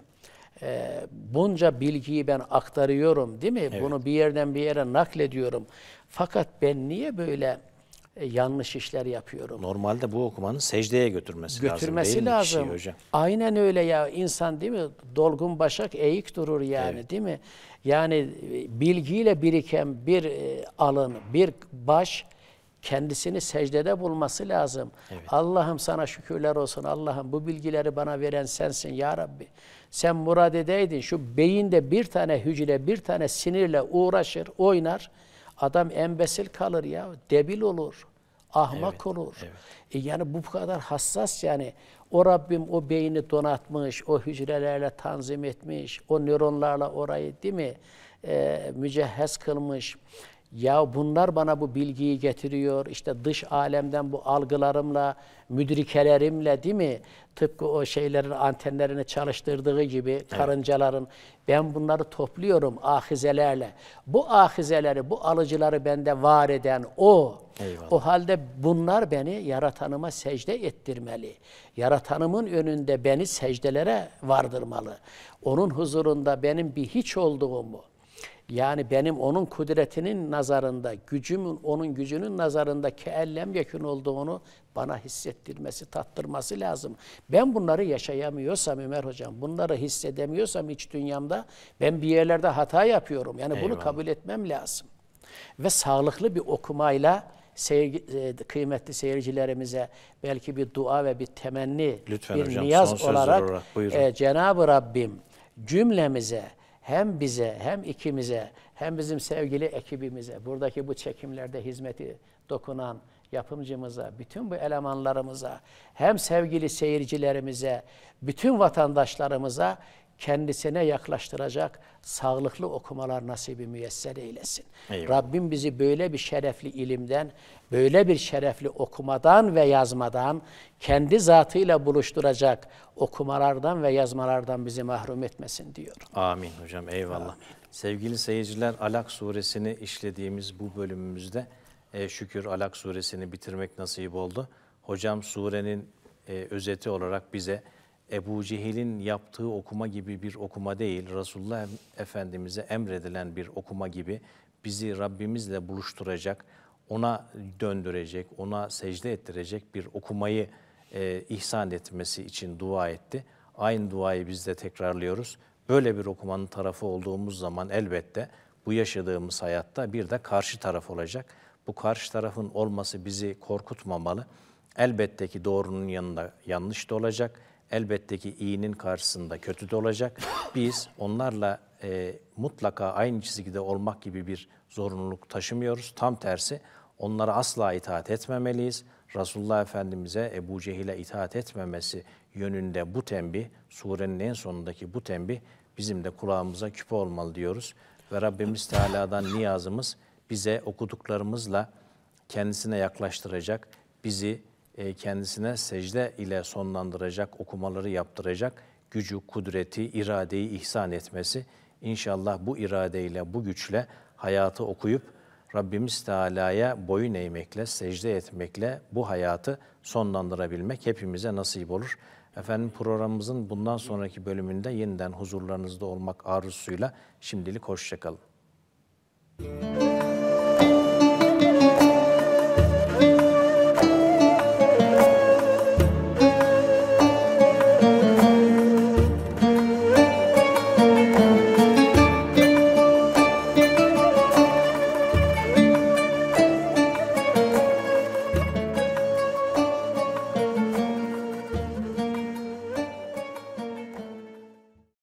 e, bunca bilgiyi ben aktarıyorum değil mi? Evet. Bunu bir yerden bir yere naklediyorum. Fakat ben niye böyle e, yanlış işler yapıyorum? Normalde bu okumanın secdeye götürmesi, götürmesi lazım. Götürmesi şey lazım. Hocam? Aynen öyle ya. insan, değil mi? Dolgun başak eğik durur yani evet. değil mi? Yani e, bilgiyle biriken bir e, alın, bir baş kendisini secdede bulması lazım. Evet. Allah'ım sana şükürler olsun. Allah'ım bu bilgileri bana veren sensin ya Rabbi. Sen murad edeydin şu beyinde bir tane hücre, bir tane sinirle uğraşır, oynar. Adam embesil kalır ya, debil olur, ahmak evet, olur. Evet. E yani bu kadar hassas yani. O Rabbim o beyni donatmış, o hücrelerle tanzim etmiş, o nöronlarla orayı değil mi? E, mücehhez kılmış. Ya bunlar bana bu bilgiyi getiriyor. İşte dış alemden bu algılarımla, müdrikelerimle değil mi? Tıpkı o şeylerin antenlerini çalıştırdığı gibi evet. karıncaların. Ben bunları topluyorum ahizelerle. Bu ahizeleri, bu alıcıları bende var eden o. Eyvallah. O halde bunlar beni yaratanıma secde ettirmeli. Yaratanımın önünde beni secdelere vardırmalı. Onun huzurunda benim bir hiç olduğumu, yani benim onun kudretinin nazarında, gücümün onun gücünün nazarında keellem yekün olduğunu bana hissettirmesi, tattırması lazım. Ben bunları yaşayamıyorsam Ömer Hocam, bunları hissedemiyorsam iç dünyamda ben bir yerlerde hata yapıyorum. Yani Eyvallah. bunu kabul etmem lazım. Ve sağlıklı bir okumayla e, kıymetli seyircilerimize belki bir dua ve bir temenni, Lütfen bir hocam, niyaz olarak, olarak e, Cenab-ı Rabbim cümlemize hem bize hem ikimize hem bizim sevgili ekibimize buradaki bu çekimlerde hizmeti dokunan yapımcımıza, bütün bu elemanlarımıza, hem sevgili seyircilerimize, bütün vatandaşlarımıza kendisine yaklaştıracak sağlıklı okumalar nasibi müyesser eylesin. Eyvallah. Rabbim bizi böyle bir şerefli ilimden, böyle bir şerefli okumadan ve yazmadan, kendi zatıyla buluşturacak okumalardan ve yazmalardan bizi mahrum etmesin diyor. Amin hocam eyvallah. Amin. Sevgili seyirciler Alak suresini işlediğimiz bu bölümümüzde e, şükür Alak suresini bitirmek nasip oldu. Hocam surenin e, özeti olarak bize Ebu Cehil'in yaptığı okuma gibi bir okuma değil, Resulullah Efendimiz'e emredilen bir okuma gibi bizi Rabbimizle buluşturacak, ona döndürecek, ona secde ettirecek bir okumayı e, ihsan etmesi için dua etti. Aynı duayı biz de tekrarlıyoruz. Böyle bir okumanın tarafı olduğumuz zaman elbette bu yaşadığımız hayatta bir de karşı taraf olacak. Bu karşı tarafın olması bizi korkutmamalı. Elbette ki doğrunun yanında yanlış da olacak elbette ki iyinin karşısında kötü de olacak. Biz onlarla e, mutlaka aynı çizgide olmak gibi bir zorunluluk taşımıyoruz. Tam tersi onlara asla itaat etmemeliyiz. Resulullah Efendimiz'e Ebu Cehil'e itaat etmemesi yönünde bu tembih, surenin en sonundaki bu tembih bizim de kulağımıza küpe olmalı diyoruz. Ve Rabbimiz Teala'dan niyazımız bize okuduklarımızla kendisine yaklaştıracak, bizi e, kendisine secde ile sonlandıracak, okumaları yaptıracak gücü, kudreti, iradeyi ihsan etmesi. İnşallah bu iradeyle, bu güçle hayatı okuyup Rabbimiz Teala'ya boyun eğmekle, secde etmekle bu hayatı sonlandırabilmek hepimize nasip olur. Efendim programımızın bundan sonraki bölümünde yeniden huzurlarınızda olmak arzusuyla şimdilik hoşçakalın. Müzik